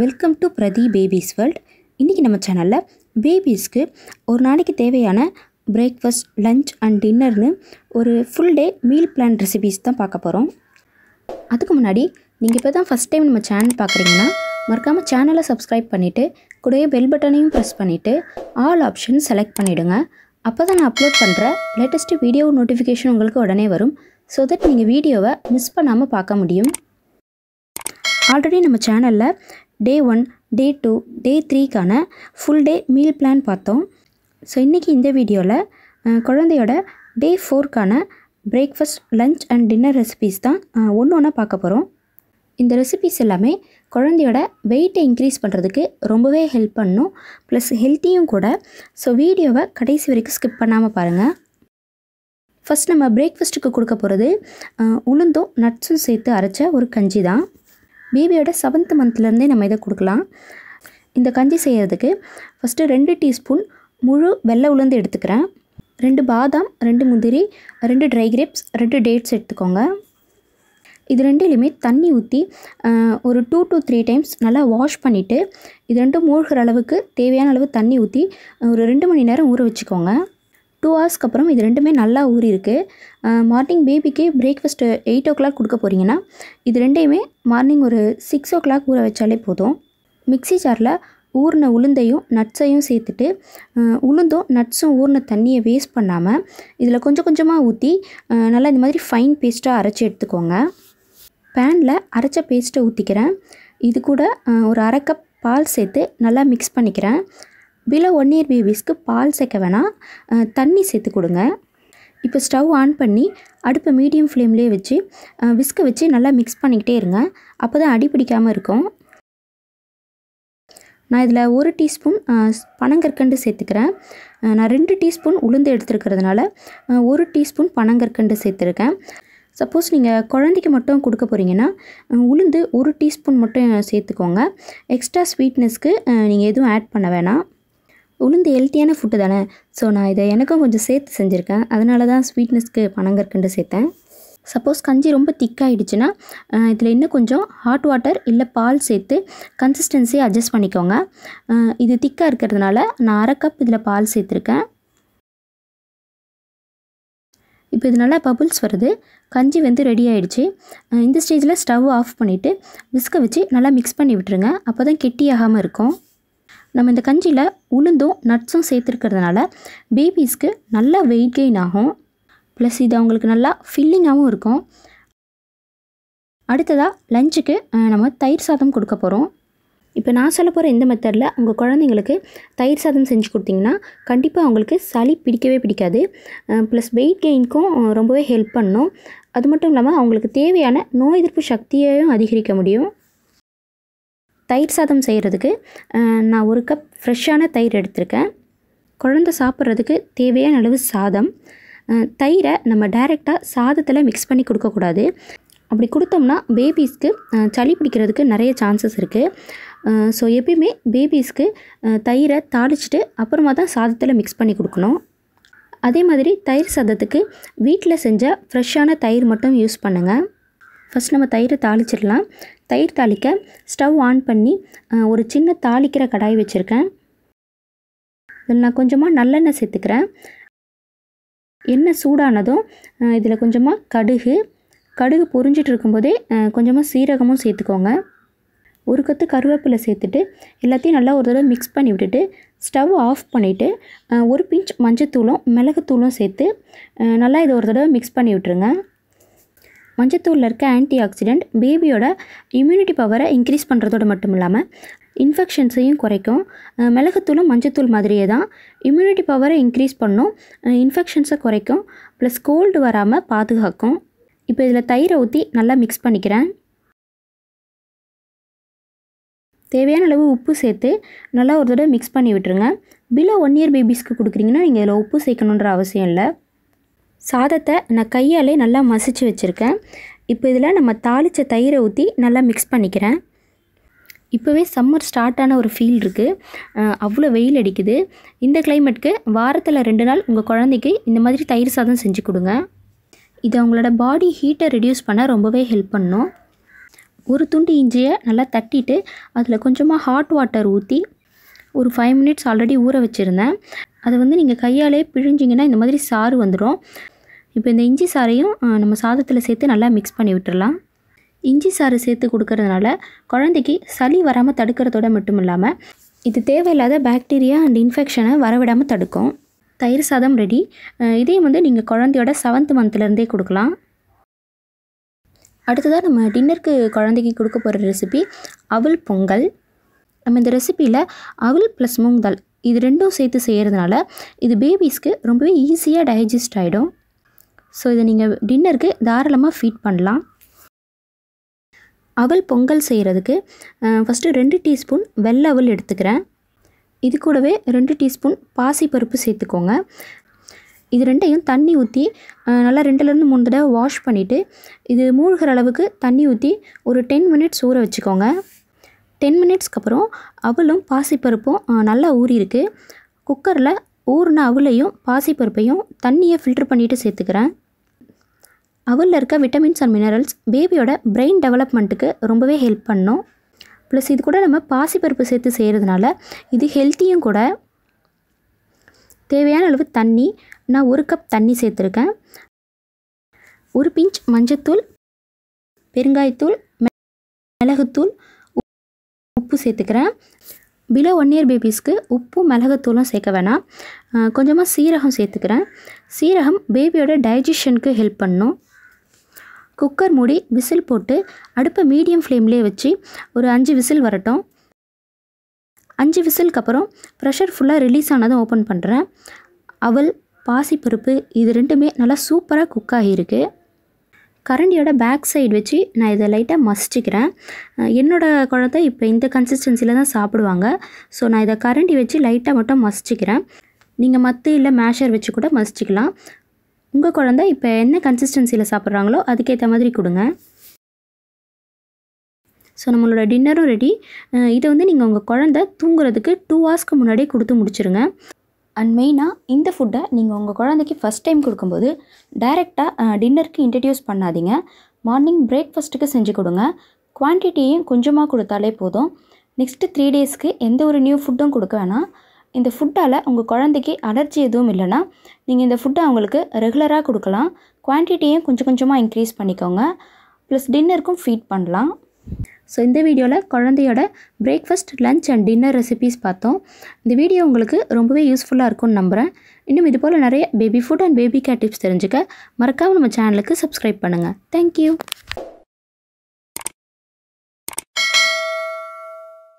welcome to Prathi babies world இன்றைக்கி நம்ம சேனலில் பேபிஸ்க்கு ஒரு நாளைக்கு தேவையான பிரேக்ஃபாஸ்ட் லஞ்ச் அண்ட் டின்னர்னு ஒரு full day meal plan recipes தான் பார்க்க போகிறோம் அதுக்கு முன்னாடி நீங்கள் இப்போ தான் ஃபஸ்ட் டைம் நம்ம சேனல் பார்க்குறீங்கன்னா மறக்காமல் சேனலை சப்ஸ்கிரைப் பண்ணிவிட்டு கூடவே பெல் பட்டனையும் ப்ரெஸ் பண்ணிவிட்டு ஆல் ஆப்ஷன் செலக்ட் பண்ணிவிடுங்க அப்போ தான் நான் அப்லோட் பண்ணுற லேட்டஸ்ட்டு வீடியோ நோட்டிஃபிகேஷன் உங்களுக்கு உடனே வரும் ஸோ தட் நீங்கள் வீடியோவை மிஸ் பண்ணாமல் பார்க்க முடியும் ஆல்ரெடி நம்ம சேனலில் day one day two day த்ரீக்கான ஃபுல் டே மீல் பிளான் பார்த்தோம் ஸோ இன்றைக்கி இந்த வீடியோவில் குழந்தையோட டே ஃபோர்க்கான breakfast lunch and dinner recipes தான் ஒன்று ஒன்றா பார்க்க போகிறோம் இந்த ரெசிபீஸ் எல்லாமே குழந்தையோட வெயிட்டை இன்க்ரீஸ் பண்ணுறதுக்கு ரொம்பவே ஹெல்ப் பண்ணும் ப்ளஸ் ஹெல்த்தியும் கூட ஸோ வீடியோவை கடைசி வரைக்கும் ஸ்கிப் பண்ணாமல் பாருங்கள் ஃபஸ்ட் நம்ம பிரேக்ஃபாஸ்ட்டுக்கு கொடுக்க போகிறது உளுந்தும் நட்ஸும் சேர்த்து அரைச்ச ஒரு கஞ்சி தான் பேபியோட செவன்த் மந்த்லேருந்தே நம்ம இதை கொடுக்கலாம் இந்த கஞ்சி செய்கிறதுக்கு ஃபஸ்ட்டு ரெண்டு டீஸ்பூன் முழு வெள்ளை உளுந்து எடுத்துக்கிறேன் ரெண்டு பாதாம் ரெண்டு முந்திரி ரெண்டு ட்ரை கிரேப்ஸ் ரெண்டு டேட்ஸ் எடுத்துக்கோங்க இது ரெண்டுலேயுமே தண்ணி ஊற்றி ஒரு டூ டு த்ரீ டைம்ஸ் நல்லா வாஷ் பண்ணிவிட்டு இது ரெண்டும் மூழ்கிற அளவுக்கு தேவையான அளவு தண்ணி ஊற்றி ஒரு ரெண்டு மணி நேரம் ஊற வச்சுக்கோங்க டூ ஹவர்ஸ்க்கு அப்புறம் இது ரெண்டுமே நல்லா ஊறியிருக்கு மார்னிங் பேபிக்கு பிரேக்ஃபாஸ்ட்டு எயிட் ஓ கிளாக் கொடுக்க போகிறீங்கன்னா இது ரெண்டையுமே மார்னிங் ஒரு சிக்ஸ் ஓ கிளாக் ஊற வச்சாலே போதும் மிக்சி ஜாரில் ஊறின உளுந்தையும் நட்ஸையும் சேர்த்துட்டு உளுந்தும் நட்ஸும் ஊறின தண்ணியை வேஸ்ட் பண்ணாமல் இதில் கொஞ்சம் கொஞ்சமாக ஊற்றி நல்லா இந்த மாதிரி ஃபைன் பேஸ்ட்டாக அரைச்சி எடுத்துக்கோங்க பேனில் அரைச்ச பேஸ்ட்டை ஊற்றிக்கிறேன் இது கூட ஒரு அரை கப் பால் சேர்த்து நல்லா மிக்ஸ் பண்ணிக்கிறேன் பிலோ ஒன் இயர் பேபிஸ்க்கு பால் சேர்க்க வேணாம் தண்ணி சேர்த்து கொடுங்க இப்போ ஸ்டவ் ஆன் பண்ணி அடுப்பை மீடியம் ஃப்ளேம்லேயே வச்சு விஸ்கை வச்சு நல்லா மிக்ஸ் பண்ணிக்கிட்டே இருங்க அப்போ தான் அடிப்பிடிக்காமல் இருக்கும் நான் இதில் ஒரு டீஸ்பூன் பனங்கற்கண்டு சேர்த்துக்கிறேன் நான் ரெண்டு டீஸ்பூன் உளுந்து எடுத்துருக்கிறதுனால ஒரு டீஸ்பூன் பனங்கற்கண்டு சேர்த்துருக்கேன் சப்போஸ் நீங்கள் குழந்தைக்கு மட்டும் கொடுக்க போகிறீங்கன்னா உளுந்து ஒரு டீஸ்பூன் மட்டும் சேர்த்துக்கோங்க எக்ஸ்ட்ரா ஸ்வீட்னஸ்க்கு நீங்கள் எதுவும் ஆட் பண்ண வேணாம் உளுந்து ஹெல்த்தியான ஃபுட்டு தானே ஸோ நான் இதை எனக்கும் கொஞ்சம் சேர்த்து செஞ்சுருக்கேன் அதனால தான் ஸ்வீட்னஸ்க்கு பனங்கற்கண்டு சேர்த்தேன் சப்போஸ் கஞ்சி ரொம்ப திக்காகிடுச்சுன்னா இதில் இன்னும் கொஞ்சம் ஹாட் வாட்டர் இல்லை பால் சேர்த்து கன்சிஸ்டன்சி அட்ஜஸ்ட் பண்ணிக்கோங்க இது திக்காக இருக்கிறதுனால நான் அரை கப் இதில் பால் சேர்த்துருக்கேன் இப்போ இது நல்லா பபுள்ஸ் வருது கஞ்சி வந்து ரெடி ஆகிடுச்சு இந்த ஸ்டேஜில் ஸ்டவ் ஆஃப் பண்ணிவிட்டு விஸ்க வச்சு நல்லா மிக்ஸ் பண்ணி விட்டுருங்க அப்போ தான் ஆகாமல் இருக்கும் நம்ம இந்த கஞ்சியில் உளுந்தும் நட்ஸும் சேர்த்துருக்கிறதுனால பேபிஸ்க்கு நல்லா வெயிட் கெயின் ஆகும் ப்ளஸ் இது அவங்களுக்கு நல்லா ஃபில்லிங்காகவும் இருக்கும் அடுத்ததாக லஞ்சுக்கு நம்ம தயிர் சாதம் கொடுக்க போகிறோம் இப்போ நான் சொல்ல போகிற இந்த மெத்தடில் உங்கள் குழந்தைங்களுக்கு தயிர் சாதம் செஞ்சு கொடுத்தீங்கன்னா கண்டிப்பாக அவங்களுக்கு சளி பிடிக்கவே பிடிக்காது ப்ளஸ் வெயிட் கெயின்க்கும் ரொம்பவே ஹெல்ப் பண்ணும் அது மட்டும் இல்லாமல் அவங்களுக்கு தேவையான நோய் எதிர்ப்பு சக்தியையும் அதிகரிக்க முடியும் தயிர் சாதம் செய்கிறதுக்கு நான் ஒரு கப் ஃப்ரெஷ்ஷான தயிர் எடுத்திருக்கேன் குழந்த சாப்பிட்றதுக்கு தேவையான அளவு சாதம் தயிரை நம்ம டைரெக்டாக சாதத்தில் மிக்ஸ் பண்ணி கொடுக்கக்கூடாது அப்படி கொடுத்தோம்னா பேபிஸ்க்கு சளி பிடிக்கிறதுக்கு நிறைய சான்சஸ் இருக்குது ஸோ எப்பயுமே பேபிஸ்க்கு தயிரை தாளிச்சிட்டு அப்புறமா தான் சாதத்தில் மிக்ஸ் பண்ணி கொடுக்கணும் அதே மாதிரி தயிர் சாதத்துக்கு வீட்டில் செஞ்ச ஃப்ரெஷ்ஷான தயிர் மட்டும் யூஸ் பண்ணுங்கள் ஃபஸ்ட் நம்ம தயிரை தாளிச்சிடலாம் தயிர் தாளிக்க ஸ்டவ் ஆன் பண்ணி ஒரு சின்ன தாளிக்கிற கடாய் வச்சுருக்கேன் இதில் நான் கொஞ்சமாக நல்லெண்ணெய் சேர்த்துக்கிறேன் எண்ணெய் சூடானதும் இதில் கொஞ்சமாக கடுகு கடுகு பொறிஞ்சிட்டு இருக்கும்போதே கொஞ்சமாக சீரகமும் சேர்த்துக்கோங்க ஒரு கத்து கருவேப்பிலை சேர்த்துட்டு எல்லாத்தையும் நல்லா ஒரு தடவை மிக்ஸ் பண்ணி விட்டுட்டு ஸ்டவ் ஆஃப் பண்ணிவிட்டு ஒரு பிஞ்ச் மஞ்சத்தூளும் மிளகுத்தூளும் சேர்த்து நல்லா இதை ஒரு தடவை மிக்ஸ் பண்ணி விட்டுருங்க மஞ்சத்தூளில் இருக்க ஆன்டி ஆக்சிடெண்ட் பேபியோட இம்யூனிட்டி பவரை இன்க்ரீஸ் பண்ணுறதோடு மட்டும் இல்லாமல் இன்ஃபெக்ஷன்ஸையும் குறைக்கும் மிளகுத்தூளும் மஞ்சத்தூள் மாதிரியே தான் இம்யூனிட்டி பவரை இன்க்ரீஸ் பண்ணும் இன்ஃபெக்ஷன்ஸை குறைக்கும் ப்ளஸ் கோல்டு வராமல் பாதுகாக்கும் இப்போ இதில் தயிரை ஊற்றி நல்லா மிக்ஸ் பண்ணிக்கிறேன் தேவையான அளவு உப்பு சேர்த்து நல்லா ஒரு தடவை மிக்ஸ் பண்ணி விட்டுருங்க பிலோ ஒன் இயர் பேபிஸ்க்கு கொடுக்குறீங்கன்னா நீங்கள் இதில் உப்பு சேர்க்கணுன்ற அவசியம் இல்லை சாதத்தை நான் கையாலே நல்லா மசிச்சு வச்சுருக்கேன் இப்போ இதில் நம்ம தாளித்த தயிரை ஊற்றி நல்லா மிக்ஸ் பண்ணிக்கிறேன் இப்போவே சம்மர் ஸ்டார்ட் ஆன ஒரு ஃபீல் இருக்குது அவ்வளோ வெயில் அடிக்குது இந்த கிளைமேட்க்கு வாரத்தில் ரெண்டு நாள் உங்கள் குழந்தைக்கு இந்த மாதிரி தயிர் சாதம் செஞ்சு கொடுங்க இது அவங்களோட பாடி ஹீட்டை ரெடியூஸ் பண்ண ரொம்பவே ஹெல்ப் பண்ணும் ஒரு துண்டு இஞ்சியை நல்லா தட்டிட்டு அதில் கொஞ்சமாக ஹாட் வாட்டர் ஊற்றி ஒரு ஃபைவ் மினிட்ஸ் ஆல்ரெடி ஊற வச்சுருந்தேன் அதை வந்து நீங்கள் கையாலே பிழிஞ்சிங்கன்னா இந்த மாதிரி சாறு வந்துடும் இப்போ இந்த இஞ்சி சாறையும் நம்ம சாதத்தில் சேர்த்து நல்லா மிக்ஸ் பண்ணி விட்டுடலாம் இஞ்சி சாறு சேர்த்து கொடுக்கறதுனால குழந்தைக்கு சளி வராமல் தடுக்கிறதோட மட்டும் இல்லாமல் இது தேவையில்லாத பாக்டீரியா அண்ட் இன்ஃபெக்ஷனை வரவிடாமல் தடுக்கும் தயிர் சாதம் ரெடி இதே வந்து நீங்கள் குழந்தையோட செவன்த் மந்த்லேருந்தே கொடுக்கலாம் அடுத்ததாக நம்ம டின்னருக்கு குழந்தைக்கு கொடுக்க போகிற ரெசிபி அவல் பொங்கல் நம்ம இந்த ரெசிப்பியில் அவல் ப்ளஸ் மூங்கல் இது ரெண்டும் சேர்த்து செய்கிறதுனால இது பேபிஸ்க்கு ரொம்பவே ஈஸியாக டைஜஸ்ட் ஆகிடும் ஸோ இதை நீங்கள் டின்னருக்கு தாராளமாக ஃபீட் பண்ணலாம் அவல் பொங்கல் செய்கிறதுக்கு ஃபஸ்ட்டு ரெண்டு டீஸ்பூன் வெள்ளை அவல் எடுத்துக்கிறேன் இது கூடவே ரெண்டு டீஸ்பூன் பாசிப்பருப்பு சேர்த்துக்கோங்க இது ரெண்டையும் தண்ணி ஊற்றி நல்லா ரெண்டுலேருந்து மூணு தடவை வாஷ் பண்ணிவிட்டு இது மூழ்கிற அளவுக்கு தண்ணி ஊற்றி ஒரு டென் மினிட்ஸ் ஊற வச்சுக்கோங்க டென் மினிட்ஸ்க்கு அப்புறம் அவலும் பாசிப்பருப்பும் நல்லா ஊறியிருக்கு குக்கரில் ஊறின அவலையும் பாசிப்பருப்பையும் தண்ணியை ஃபில்ட்ரு பண்ணிவிட்டு சேர்த்துக்கிறேன் அவளில் இருக்க விட்டமின்ஸ் அண்ட் மினரல்ஸ் பேபியோட பிரெயின் டெவலப்மெண்ட்டுக்கு ரொம்பவே ஹெல்ப் பண்ணும் ப்ளஸ் இது கூட நம்ம பாசிப்பருப்பு சேர்த்து செய்கிறதுனால இது ஹெல்த்தியும் கூட தேவையான அளவு தண்ணி நான் ஒரு கப் தண்ணி சேர்த்துருக்கேன் ஒரு பிஞ்ச் மஞ்சத்தூள் பெருங்காயத்தூள் மிளகுத்தூள் உப்பு சேர்த்துக்கிறேன் பிலோ ஒன் இயர் பேபிஸ்க்கு உப்பும் மிளகுத்தூளும் சேர்க்க வேணாம் கொஞ்சமாக சீரகம் சேர்த்துக்கிறேன் சீரகம் பேபியோட டைஜஷனுக்கு ஹெல்ப் பண்ணும் குக்கர் மூடி விசில் போட்டு அடுப்பை மீடியம் ஃப்ளேம்லேயே வச்சு ஒரு அஞ்சு விசில் வரட்டும் அஞ்சு விசிலுக்கு அப்புறம் ப்ரெஷர் ஃபுல்லாக ரிலீஸ் ஆனதும் ஓப்பன் பண்ணுறேன் அவல் பாசிப்பருப்பு இது ரெண்டுமே நல்லா சூப்பராக குக் ஆகியிருக்கு கரண்டியோட பேக் சைடு வச்சு நான் இதை லைட்டாக மசிச்சுக்கிறேன் என்னோடய குழந்தை இப்போ இந்த கன்சிஸ்டன்சியில் தான் சாப்பிடுவாங்க ஸோ நான் இதை கரண்டி வச்சு லைட்டாக மட்டும் மசிச்சுக்கிறேன் நீங்கள் மத்து இல்லை மேஷர் வச்சு கூட மசிச்சுக்கலாம் உங்கள் குழந்த இப்போ என்ன கன்சிஸ்டன்சியில் சாப்பிட்றாங்களோ அதுக்கேற்ற மாதிரி கொடுங்க ஸோ நம்மளோட டின்னரும் ரெடி இதை வந்து நீங்கள் உங்கள் குழந்த தூங்குறதுக்கு டூ ஹவர்ஸ்க்கு முன்னாடியே கொடுத்து முடிச்சுருங்க அண்ட் மெயினாக இந்த ஃபுட்டை நீங்கள் உங்கள் குழந்தைக்கு ஃபஸ்ட் டைம் கொடுக்கும்போது டைரெக்டாக டின்னருக்கு இன்ட்ரடியூஸ் பண்ணாதீங்க மார்னிங் பிரேக்ஃபாஸ்ட்டுக்கு செஞ்சு கொடுங்க குவான்டிட்டியும் கொஞ்சமாக கொடுத்தாலே போதும் நெக்ஸ்ட்டு த்ரீ டேஸ்க்கு எந்த ஒரு நியூ ஃபுட்டும் கொடுக்க வேணாம் இந்த ஃபுட்டால் உங்கள் குழந்தைக்கு அலர்ஜி எதுவும் இல்லைன்னா நீங்கள் இந்த ஃபுட்டை அவங்களுக்கு ரெகுலராக கொடுக்கலாம் குவான்டிட்டியும் கொஞ்சம் கொஞ்சமாக இன்க்ரீஸ் பண்ணிக்கோங்க ப்ளஸ் டின்னருக்கும் ஃபீட் பண்ணலாம் ஸோ இந்த வீடியோவில் குழந்தையோட breakfast lunch and dinner recipes பார்த்தோம் இந்த வீடியோ உங்களுக்கு ரொம்பவே யூஸ்ஃபுல்லாக இருக்கும்னு நம்புகிறேன் இன்னும் இது போல் நிறைய baby food and baby care tips தெரிஞ்சுக்க மறக்காமல் நம்ம சேனலுக்கு சப்ஸ்கிரைப் பண்ணுங்கள் தேங்க்யூ